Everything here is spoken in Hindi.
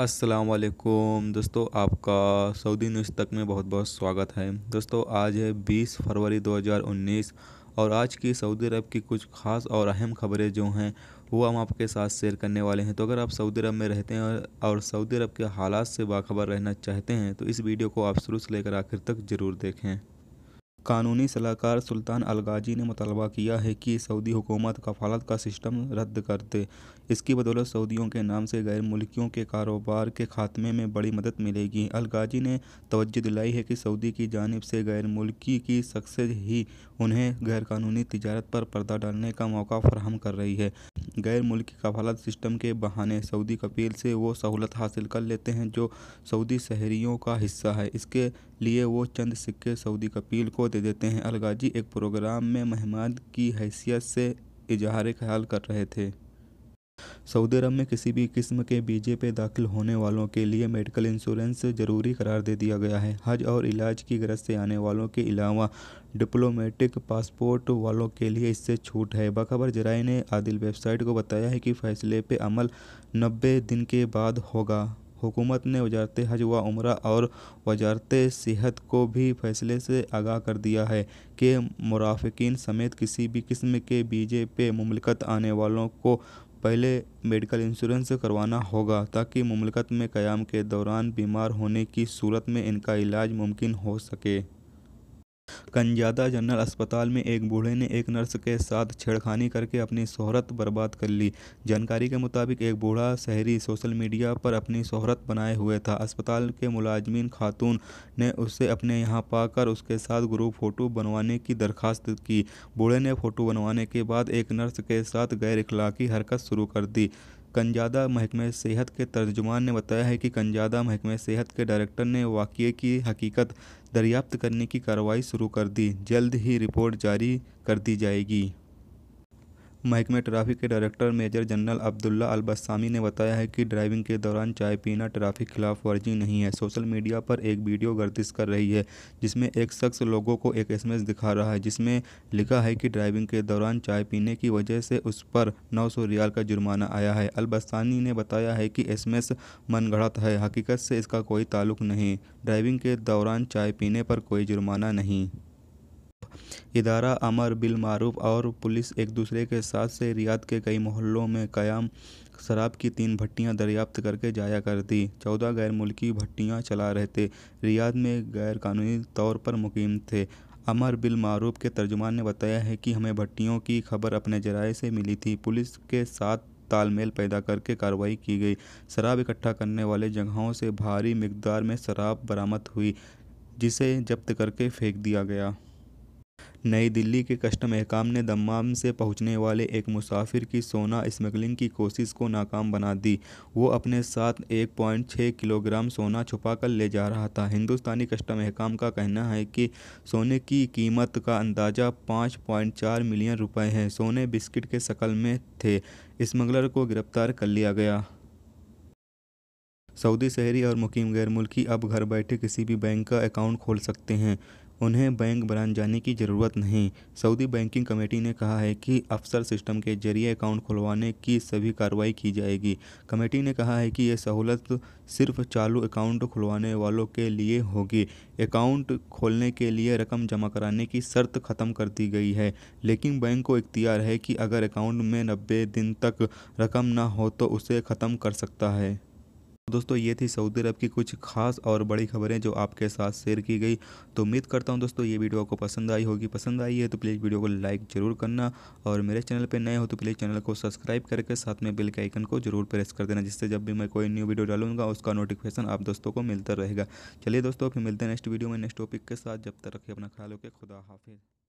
अस्सलाम दोस्तों आपका सऊदी न्यूज़ तक में बहुत बहुत स्वागत है दोस्तों आज है 20 फरवरी 2019 और आज की सऊदी अरब की कुछ खास और अहम खबरें जो हैं वो हम आपके साथ शेयर करने वाले हैं तो अगर आप सऊदी अरब में रहते हैं और सऊदी अरब के हालात से बाखबर रहना चाहते हैं तो इस वीडियो को आप शुरू से लेकर आखिर तक ज़रूर देखें कानूनी सलाहकार सुल्तान अलगाजी ने मुतालबा किया है कि सऊदी हुकूमत कफालत का सिस्टम रद्द कर दे इसकी बदौलत सऊदियों के नाम से गैर मुल्कियों के कारोबार के खात्मे में बड़ी मदद मिलेगी अलगाजी ने तोज्जो दिलाई है कि सऊदी की जानब से गैर मुल्की की शख्स ही उन्हें गैरकानूनी तजारत पर पर्दा डालने का मौका फराहम कर रही है गैर मुल्की कफालत सिस्टम के बहाने सऊदी कपील से वो सहूलत हासिल कर लेते हैं जो सऊदी शहरियों का हिस्सा है इसके लिए वो चंद सिक्के सऊदी कपील को दे देते हैं अलगाजी एक प्रोग्राम में मेहमान की हैसियत से इजहार ख्याल कर रहे थे सऊदी अरब में किसी भी किस्म के बीजे पे दाखिल होने वालों के लिए मेडिकल इंश्योरेंस जरूरी करार दे दिया गया है हज और इलाज की गरज से आने वालों के अलावा डिप्लोमेटिक पासपोर्ट वालों के लिए इससे छूट है बाखबर जराए ने आदिल वेबसाइट को बताया है कि फैसले पे अमल नब्बे दिन के बाद होगा हुकूमत ने वजारत हज व उम्र और वजारत सेहत को भी फैसले से आगाह कर दिया है कि मुराफिकीन समेत किसी भी किस्म के बीजे पे मुमलकत आने वालों को पहले मेडिकल इंश्योरेंस करवाना होगा ताकि ममलकत में क़याम के दौरान बीमार होने की सूरत में इनका इलाज मुमकिन हो सके कंजादा जनरल अस्पताल में एक बूढ़े ने एक नर्स के साथ छेड़खानी करके अपनी शोहरत बर्बाद कर ली जानकारी के मुताबिक एक बूढ़ा शहरी सोशल मीडिया पर अपनी शोहरत बनाए हुए था अस्पताल के मुलाजमीन खातून ने उसे अपने यहाँ पाकर उसके साथ ग्रुप फ़ोटो बनवाने की दरखास्त की बूढ़े ने फ़ोटो बनवाने के बाद एक नर्स के साथ गैर अखलाकी हरकत शुरू कर दी कंजादा महकमे सेहत के तर्जुमान ने बताया है कि कंजादा महकमे सेहत के डायरेक्टर ने वाक़े की हकीकत दरियाफ्त करने की कार्रवाई शुरू कर दी जल्द ही रिपोर्ट जारी कर दी जाएगी महकमे ट्रैफिक के director major general Abdullah Albassami ने बताया है कि ड्राइविंग के दौरान चाय पीना ट्रैफिक खिलाफ वर्जी नहीं है सोशल मीडिया पर एक वीडियो गर्दिश कर रही है जिसमें एक शख्स लोगों को एक एसएमएस दिखा रहा है जिसमें लिखा है कि ड्राइविंग के दौरान चाय पीने की वजह से उस पर नौ रियाल का जुर्माना आया है अलबस्सानी ने बताया है कि एस एम है हकीकत से इसका कोई ताल्लुक नहीं ड्राइविंग के दौरान चाय पीने पर कोई जुर्माना नहीं इदारा अमर बिलमारूफ और पुलिस एक दूसरे के साथ से रियाद के कई मोहल्लों में क़याम शराब की तीन भट्टियां दरियाफ्त करके जाया कर दी चौदह गैर मुल्की भट्टियां चला रहे थे रियाद में गैरकानूनी तौर पर मुकम थे अमर बिल मारूफ के तर्जुमान ने बताया है कि हमें भट्टियों की खबर अपने जराए से मिली थी पुलिस के साथ तालमेल पैदा करके कार्रवाई की गई शराब इकट्ठा करने वाले जगहों से भारी मकदार में शराब बरामद हुई जिसे जब्त करके फेंक दिया गया नई दिल्ली के कस्टम अहकाम ने दम्माम से पहुंचने वाले एक मुसाफिर की सोना स्मगलिंग की कोशिश को नाकाम बना दी वो अपने साथ एक पॉइंट छः किलोग्राम सोना छुपा कर ले जा रहा था हिंदुस्तानी कस्टम अहकाम का कहना है कि सोने की कीमत का अंदाज़ा पाँच पॉइंट चार मिलियन रुपए है सोने बिस्किट के शक्ल में थे स्मगलर को गिरफ्तार कर लिया गया सऊदी शहरी और मुकीम गैर मुल्की अब घर बैठे किसी भी बैंक का अकाउंट खोल सकते हैं उन्हें बैंक ब्रांच जाने की ज़रूरत नहीं सऊदी बैंकिंग कमेटी ने कहा है कि अफसर सिस्टम के जरिए अकाउंट खुलवाने की सभी कार्रवाई की जाएगी कमेटी ने कहा है कि यह सहूलत सिर्फ चालू अकाउंट खुलवाने वालों के लिए होगी अकाउंट खोलने के लिए रकम जमा कराने की शर्त ख़त्म कर दी गई है लेकिन बैंक को इख्तियार है कि अगर अकाउंट में नब्बे दिन तक रकम ना हो तो उसे ख़त्म कर सकता है दोस्तों ये थी सऊदी अरब की कुछ खास और बड़ी खबरें जो आपके साथ शेयर की गई तो उम्मीद करता हूँ दोस्तों ये वीडियो आपको पसंद आई होगी पसंद आई है तो प्लीज़ वीडियो को लाइक ज़रूर करना और मेरे चैनल पर नए हो तो प्लीज़ चैनल को सब्सक्राइब करके साथ में बिल के आइकन को जरूर प्रेस कर देना जिससे जब भी मैं कोई न्यू वीडियो डालूंगा उसका नोटिफिकेशन आप दोस्तों को मिलता रहेगा चलिए दोस्तों फिर मिलते हैं नेक्स्ट वीडियो में नेक्स्ट टॉपिक के साथ जब तक रखिए अपना ख्याल होकर खुदा हाफिज़